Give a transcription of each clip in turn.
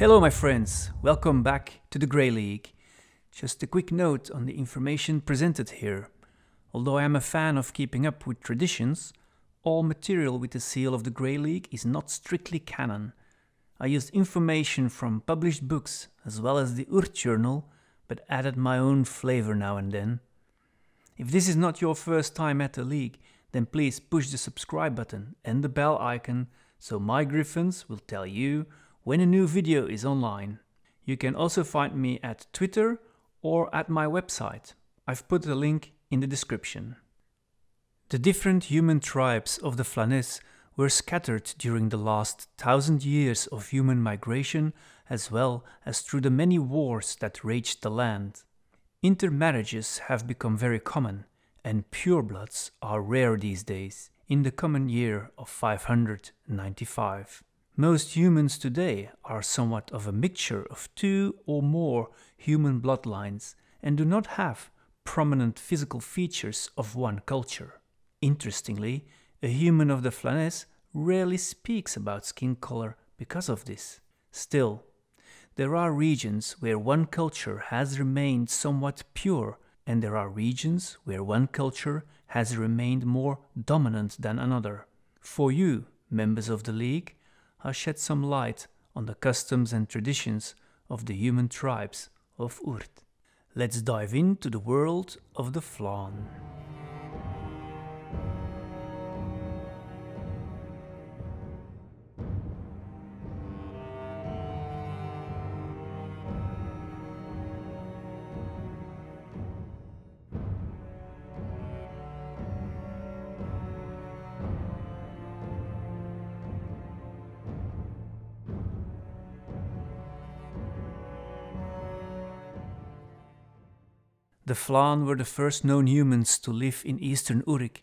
Hello, my friends. Welcome back to the Grey League. Just a quick note on the information presented here. Although I am a fan of keeping up with traditions, all material with the seal of the Grey League is not strictly canon. I used information from published books as well as the Urt journal, but added my own flavor now and then. If this is not your first time at the League, then please push the subscribe button and the bell icon so my griffins will tell you when a new video is online. You can also find me at Twitter or at my website. I've put the link in the description. The different human tribes of the Flanes were scattered during the last thousand years of human migration as well as through the many wars that raged the land. Intermarriages have become very common, and purebloods are rare these days in the common year of 595. Most humans today are somewhat of a mixture of two or more human bloodlines and do not have prominent physical features of one culture. Interestingly, a human of the Flanés rarely speaks about skin color because of this. Still, there are regions where one culture has remained somewhat pure and there are regions where one culture has remained more dominant than another. For you, members of the League, has shed some light on the customs and traditions of the human tribes of Urt. Let's dive into the world of the Flan. The Flan were the first known humans to live in eastern Uruk,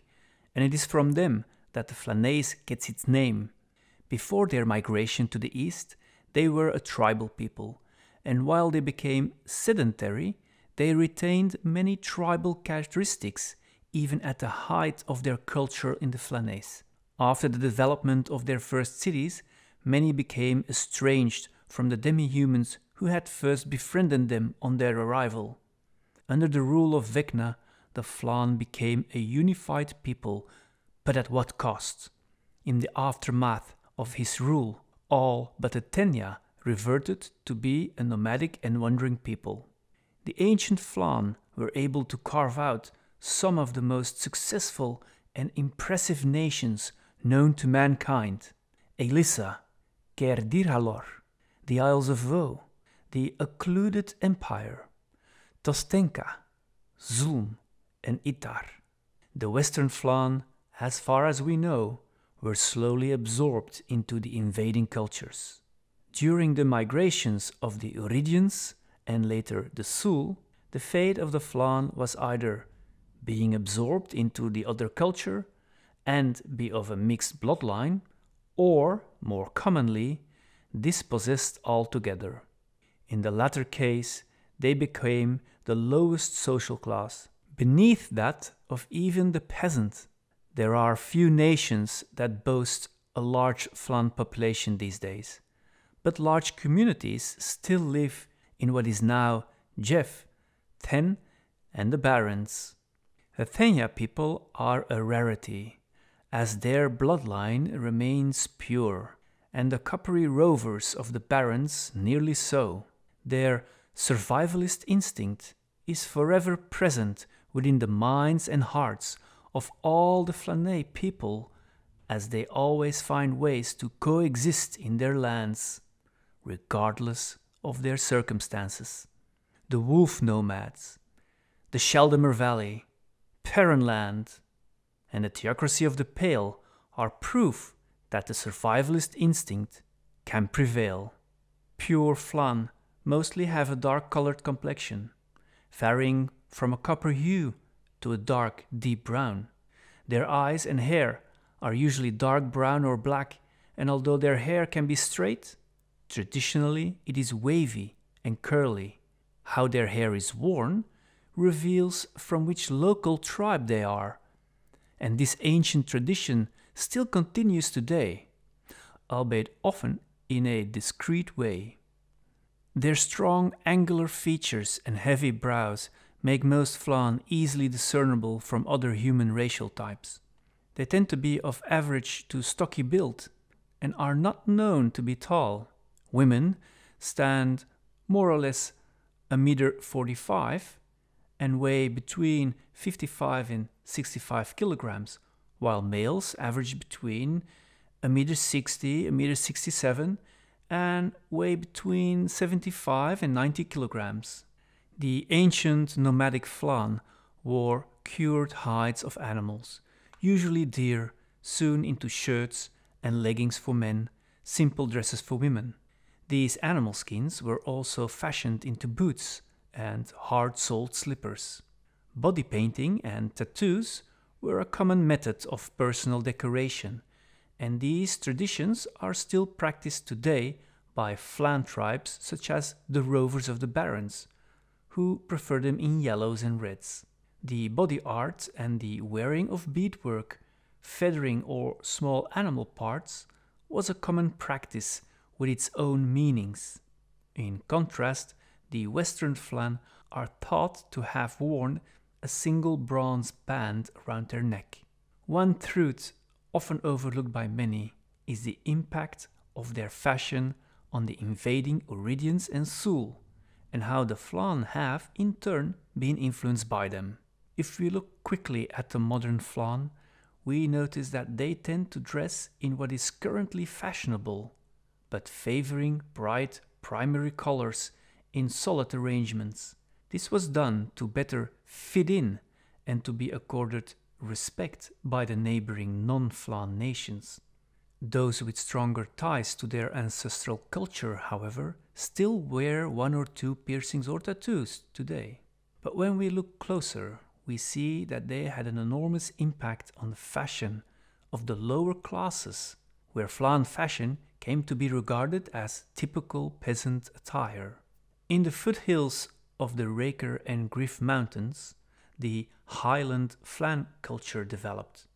and it is from them that the Flanaise gets its name. Before their migration to the east, they were a tribal people, and while they became sedentary, they retained many tribal characteristics, even at the height of their culture in the Flanaise. After the development of their first cities, many became estranged from the demi-humans who had first befriended them on their arrival. Under the rule of Vikna, the Flan became a unified people, but at what cost? In the aftermath of his rule, all but the Tenya reverted to be a nomadic and wandering people. The ancient Flan were able to carve out some of the most successful and impressive nations known to mankind. Elissa, Kerdirhalor, the Isles of Vaux, the Occluded Empire, Tostenka, Zulm, and Itar. The western flan, as far as we know, were slowly absorbed into the invading cultures. During the migrations of the Uridians and later the Sul, the fate of the flan was either being absorbed into the other culture and be of a mixed bloodline, or, more commonly, dispossessed altogether. In the latter case, they became the lowest social class. Beneath that of even the peasant, there are few nations that boast a large Flan population these days, but large communities still live in what is now Jeff, Ten, and the Barons. The Thenya people are a rarity, as their bloodline remains pure, and the coppery rovers of the Barons nearly so. Their survivalist instinct is forever present within the minds and hearts of all the Flanay people as they always find ways to coexist in their lands, regardless of their circumstances. The wolf nomads, the Sheldamer Valley, Perrinland, and the theocracy of the Pale are proof that the survivalist instinct can prevail. Pure Flan mostly have a dark colored complexion, varying from a copper hue to a dark, deep brown. Their eyes and hair are usually dark brown or black, and although their hair can be straight, traditionally it is wavy and curly. How their hair is worn reveals from which local tribe they are, and this ancient tradition still continues today, albeit often in a discreet way. Their strong angular features and heavy brows make most Flan easily discernible from other human racial types. They tend to be of average to stocky build and are not known to be tall. Women stand more or less a meter 45 and weigh between 55 and 65 kilograms, while males average between a meter 60, a meter 67 and weigh between 75 and 90 kilograms. The ancient nomadic Flan wore cured hides of animals, usually deer, sewn into shirts and leggings for men, simple dresses for women. These animal skins were also fashioned into boots and hard soled slippers. Body painting and tattoos were a common method of personal decoration, and these traditions are still practiced today by Flan tribes such as the Rovers of the Barrens, who prefer them in yellows and reds. The body art and the wearing of beadwork, feathering or small animal parts was a common practice with its own meanings. In contrast, the Western Flan are thought to have worn a single bronze band around their neck. One truth often overlooked by many, is the impact of their fashion on the invading Oridians and Sul, and how the Flan have, in turn, been influenced by them. If we look quickly at the modern Flan, we notice that they tend to dress in what is currently fashionable, but favoring bright primary colors in solid arrangements. This was done to better fit in and to be accorded respect by the neighboring non-Flan nations. Those with stronger ties to their ancestral culture, however, still wear one or two piercings or tattoos today. But when we look closer, we see that they had an enormous impact on the fashion of the lower classes, where Flan fashion came to be regarded as typical peasant attire. In the foothills of the Raker and Griff Mountains, the highland flan culture developed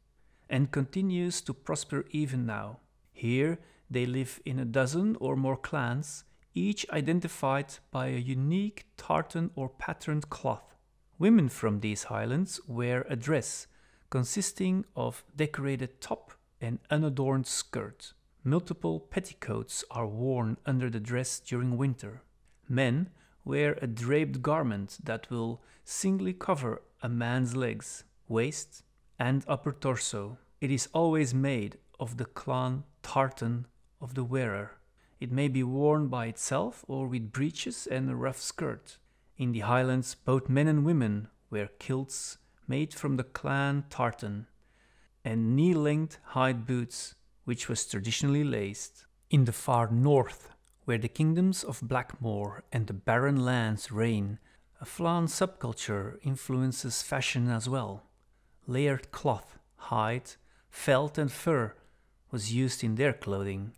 and continues to prosper even now. Here they live in a dozen or more clans, each identified by a unique tartan or patterned cloth. Women from these highlands wear a dress consisting of decorated top and unadorned skirt. Multiple petticoats are worn under the dress during winter. Men wear a draped garment that will singly cover a man's legs, waist, and upper torso, it is always made of the clan tartan of the wearer. It may be worn by itself or with breeches and a rough skirt. In the Highlands, both men and women wear kilts made from the clan tartan and knee length hide boots, which was traditionally laced. In the far north, where the kingdoms of Blackmore and the barren lands reign, a flan subculture influences fashion as well. Layered cloth, hide, felt and fur was used in their clothing.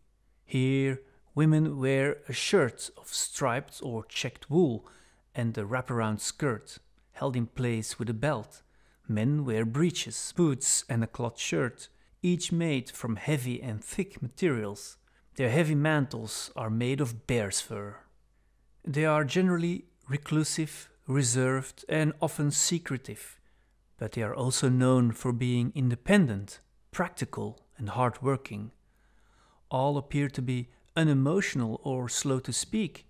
Here, women wear a shirt of striped or checked wool and a wraparound skirt, held in place with a belt. Men wear breeches, boots and a cloth shirt, each made from heavy and thick materials. Their heavy mantles are made of bear's fur. They are generally reclusive, reserved, and often secretive, but they are also known for being independent, practical, and hardworking. All appear to be unemotional or slow to speak.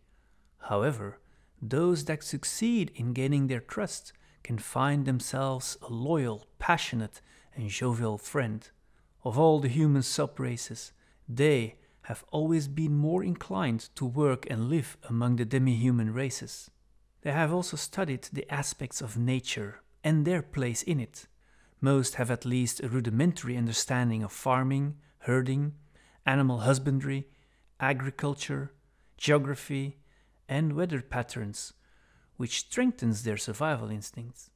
However, those that succeed in gaining their trust can find themselves a loyal, passionate, and jovial friend. Of all the human subraces, they have always been more inclined to work and live among the demi-human races. They have also studied the aspects of nature and their place in it. Most have at least a rudimentary understanding of farming, herding, animal husbandry, agriculture, geography, and weather patterns, which strengthens their survival instincts.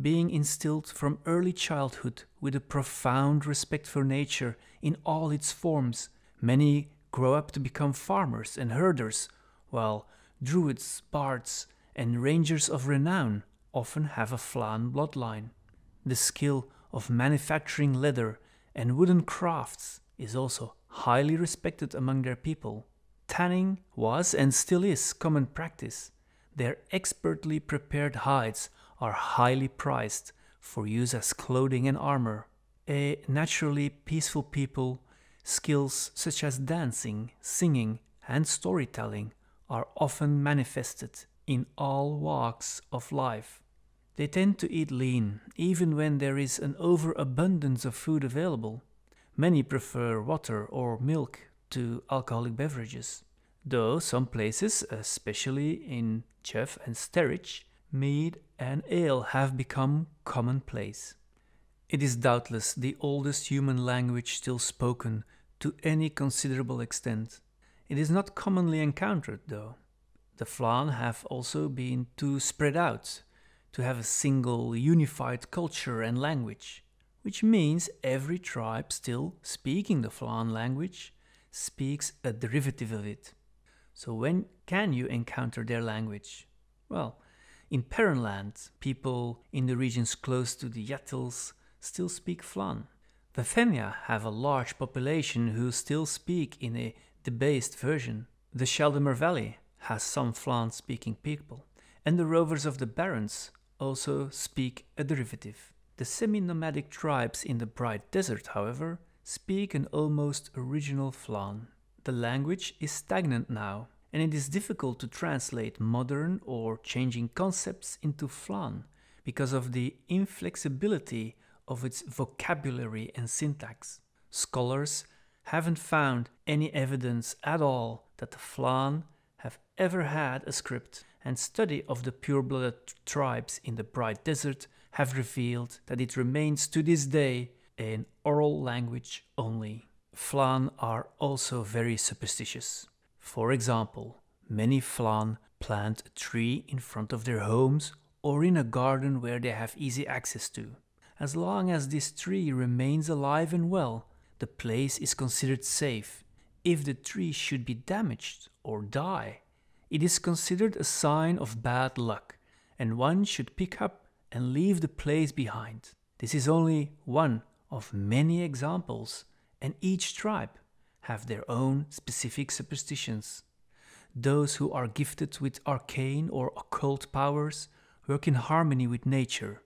Being instilled from early childhood with a profound respect for nature in all its forms, many grow up to become farmers and herders, while druids, bards, and rangers of renown often have a Flan bloodline. The skill of manufacturing leather and wooden crafts is also highly respected among their people. Tanning was and still is common practice. Their expertly prepared hides are highly prized for use as clothing and armor. A naturally peaceful people, skills such as dancing, singing, and storytelling are often manifested in all walks of life. They tend to eat lean, even when there is an overabundance of food available. Many prefer water or milk to alcoholic beverages, though some places, especially in Chef and Sterich, mead and ale have become commonplace. It is doubtless the oldest human language still spoken to any considerable extent. It is not commonly encountered, though the Flan have also been too spread out to have a single unified culture and language, which means every tribe still speaking the Flan language speaks a derivative of it. So when can you encounter their language? Well, in Perenland, people in the regions close to the Yatils still speak Flan. The Fenya have a large population who still speak in a debased version. The Sheldamer Valley has some Flan-speaking people, and the rovers of the Barrens also speak a derivative. The semi-nomadic tribes in the Bright Desert, however, speak an almost original Flan. The language is stagnant now, and it is difficult to translate modern or changing concepts into Flan because of the inflexibility of its vocabulary and syntax. Scholars haven't found any evidence at all that the Flan have ever had a script, and study of the pure-blooded tribes in the Bright Desert have revealed that it remains to this day in oral language only. Flan are also very superstitious. For example, many Flan plant a tree in front of their homes or in a garden where they have easy access to. As long as this tree remains alive and well, the place is considered safe if the tree should be damaged or die, it is considered a sign of bad luck, and one should pick up and leave the place behind. This is only one of many examples, and each tribe have their own specific superstitions. Those who are gifted with arcane or occult powers work in harmony with nature,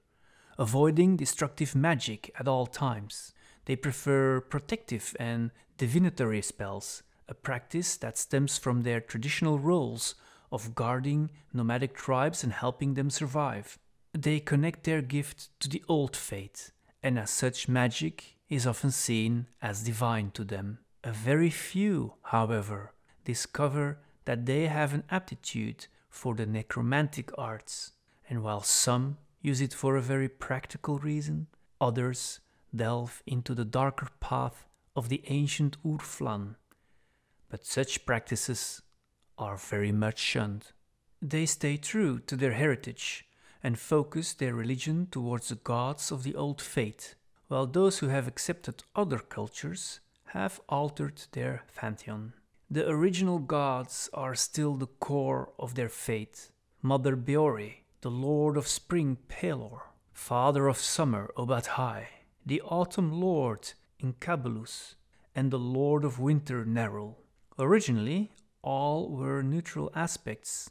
avoiding destructive magic at all times they prefer protective and divinatory spells, a practice that stems from their traditional roles of guarding nomadic tribes and helping them survive. They connect their gift to the old faith, and as such, magic is often seen as divine to them. A very few, however, discover that they have an aptitude for the necromantic arts, and while some use it for a very practical reason, others delve into the darker path of the ancient Urflan, but such practices are very much shunned. They stay true to their heritage and focus their religion towards the gods of the old faith, while those who have accepted other cultures have altered their pantheon. The original gods are still the core of their faith. Mother Biore, the lord of spring Pelor, father of summer Obathai, the Autumn Lord Incabulus, and the Lord of Winter Nerul. Originally, all were neutral aspects.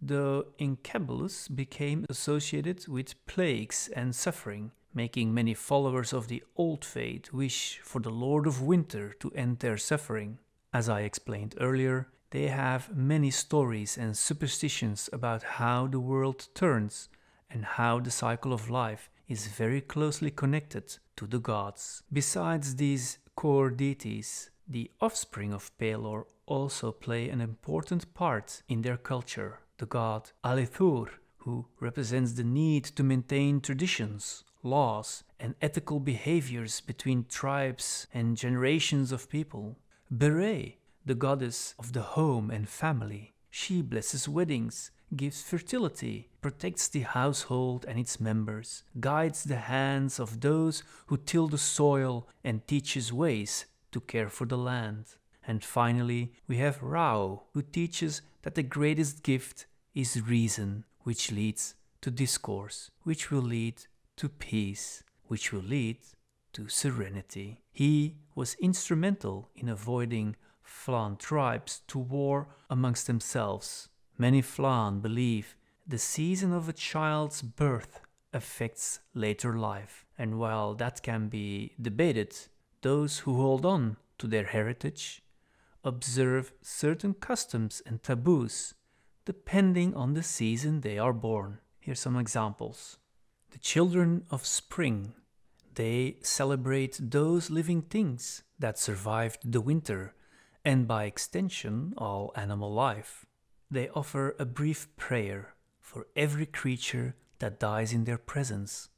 The Incabulus became associated with plagues and suffering, making many followers of the old faith wish for the Lord of Winter to end their suffering. As I explained earlier, they have many stories and superstitions about how the world turns and how the cycle of life is very closely connected to the gods. Besides these core deities, the offspring of Pelor also play an important part in their culture. The god Alethur, who represents the need to maintain traditions, laws, and ethical behaviors between tribes and generations of people. Beret, the goddess of the home and family. She blesses weddings gives fertility, protects the household and its members, guides the hands of those who till the soil, and teaches ways to care for the land. And finally, we have Rao, who teaches that the greatest gift is reason, which leads to discourse, which will lead to peace, which will lead to serenity. He was instrumental in avoiding Flan tribes to war amongst themselves Many Flan believe the season of a child's birth affects later life, and while that can be debated, those who hold on to their heritage observe certain customs and taboos depending on the season they are born. Here's some examples. The children of spring, they celebrate those living things that survived the winter and by extension all animal life they offer a brief prayer for every creature that dies in their presence.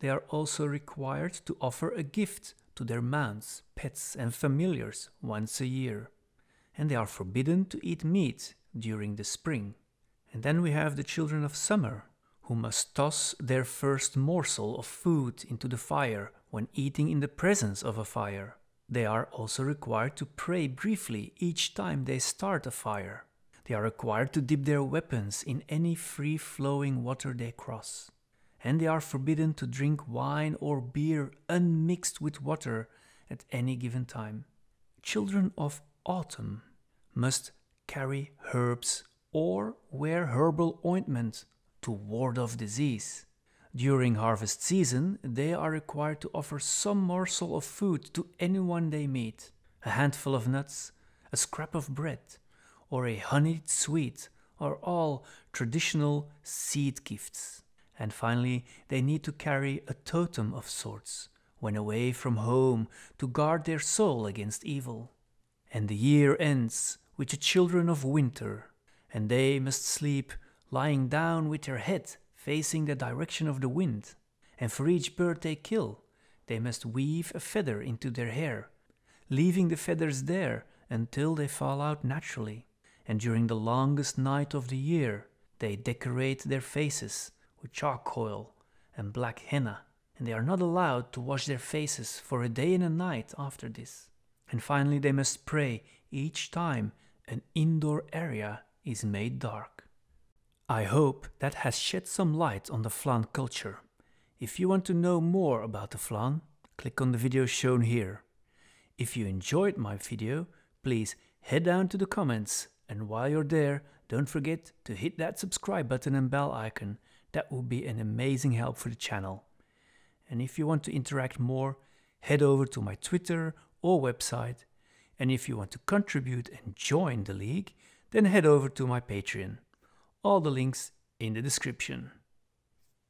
They are also required to offer a gift to their mounts, pets, and familiars once a year. And they are forbidden to eat meat during the spring. And then we have the children of summer, who must toss their first morsel of food into the fire when eating in the presence of a fire. They are also required to pray briefly each time they start a fire. They are required to dip their weapons in any free flowing water they cross. And they are forbidden to drink wine or beer unmixed with water at any given time. Children of autumn must carry herbs or wear herbal ointment to ward off disease. During harvest season, they are required to offer some morsel of food to anyone they meet a handful of nuts, a scrap of bread, or a honeyed sweet are all traditional seed gifts. And finally, they need to carry a totem of sorts when away from home to guard their soul against evil. And the year ends with the children of winter, and they must sleep lying down with their head facing the direction of the wind. And for each bird they kill, they must weave a feather into their hair, leaving the feathers there until they fall out naturally and during the longest night of the year, they decorate their faces with charcoal and black henna, and they are not allowed to wash their faces for a day and a night after this. And finally, they must pray each time an indoor area is made dark. I hope that has shed some light on the Flan culture. If you want to know more about the Flan, click on the video shown here. If you enjoyed my video, please head down to the comments and while you're there, don't forget to hit that subscribe button and bell icon. That would be an amazing help for the channel. And if you want to interact more, head over to my Twitter or website. And if you want to contribute and join the league, then head over to my Patreon. All the links in the description.